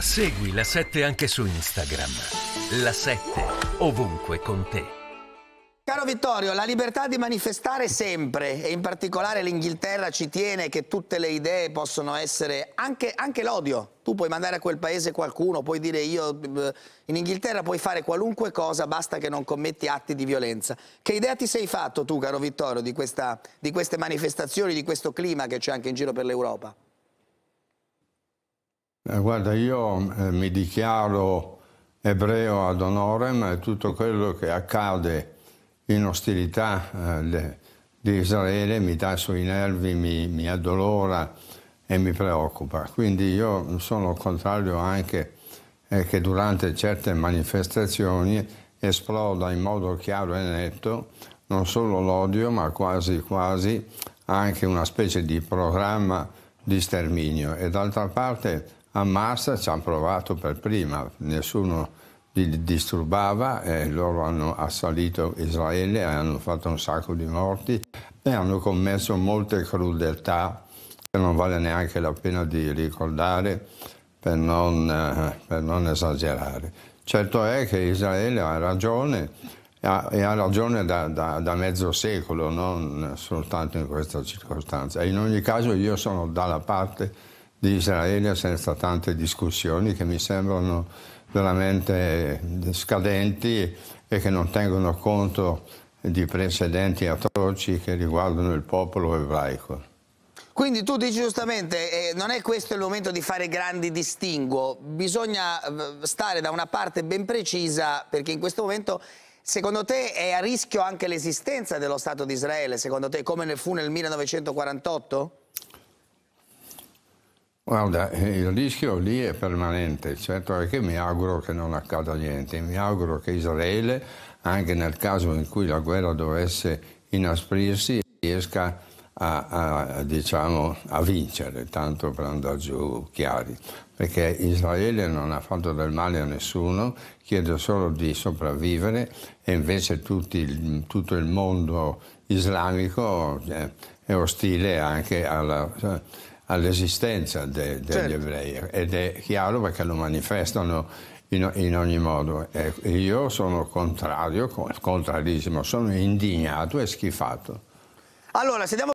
Segui la 7 anche su Instagram. La 7 ovunque con te. Caro Vittorio, la libertà di manifestare sempre e in particolare l'Inghilterra ci tiene che tutte le idee possono essere anche, anche l'odio. Tu puoi mandare a quel paese qualcuno, puoi dire io eh, in Inghilterra puoi fare qualunque cosa, basta che non commetti atti di violenza. Che idea ti sei fatto tu, caro Vittorio, di, questa, di queste manifestazioni, di questo clima che c'è anche in giro per l'Europa? Eh, guarda, io eh, mi dichiaro ebreo ad honorem e tutto quello che accade in ostilità eh, di Israele mi dà sui nervi, mi, mi, addolora e mi preoccupa. Quindi io sono contrario anche eh, che durante certe manifestazioni esploda in modo chiaro e netto non solo l'odio ma quasi quasi anche una specie di programma di sterminio. E d'altra parte Hamas ci hanno provato per prima, nessuno li disturbava e loro hanno assalito Israele hanno fatto un sacco di morti e hanno commesso molte crudeltà che non vale neanche la pena di ricordare per non, eh, per non esagerare. Certo è che Israele ha ragione e ha, ragione da, da, da, mezzo secolo, non soltanto in questa circostanza. in ogni caso io sono dalla parte di Israele senza tante discussioni che mi sembrano veramente scadenti e che non tengono conto di precedenti atroci che riguardano il popolo ebraico. Quindi tu dici giustamente, eh, non è questo il momento di fare grandi distinguo, bisogna eh, stare da una parte ben precisa perché in questo momento Secondo te è a rischio anche l'esistenza dello Stato di Israele, secondo te, come fu nel 1948? Guarda, eh, il rischio lì è permanente, certo è che mi auguro che non accada niente, mi auguro che Israele, anche nel caso in cui la guerra dovesse inasprirsi, riesca a, a, a, diciamo, a vincere, tanto per andare giù chiari, perché Israele non ha fatto del male a nessuno, chiede solo di sopravvivere e invece tutti, tutto il mondo islamico eh, è ostile anche alla all'esistenza de, degli certo. ebrei ed è chiaro perché lo manifestano in, in ogni modo. E io sono contrario, contrarissimo, sono indignato e schifato. Allora, se andiamo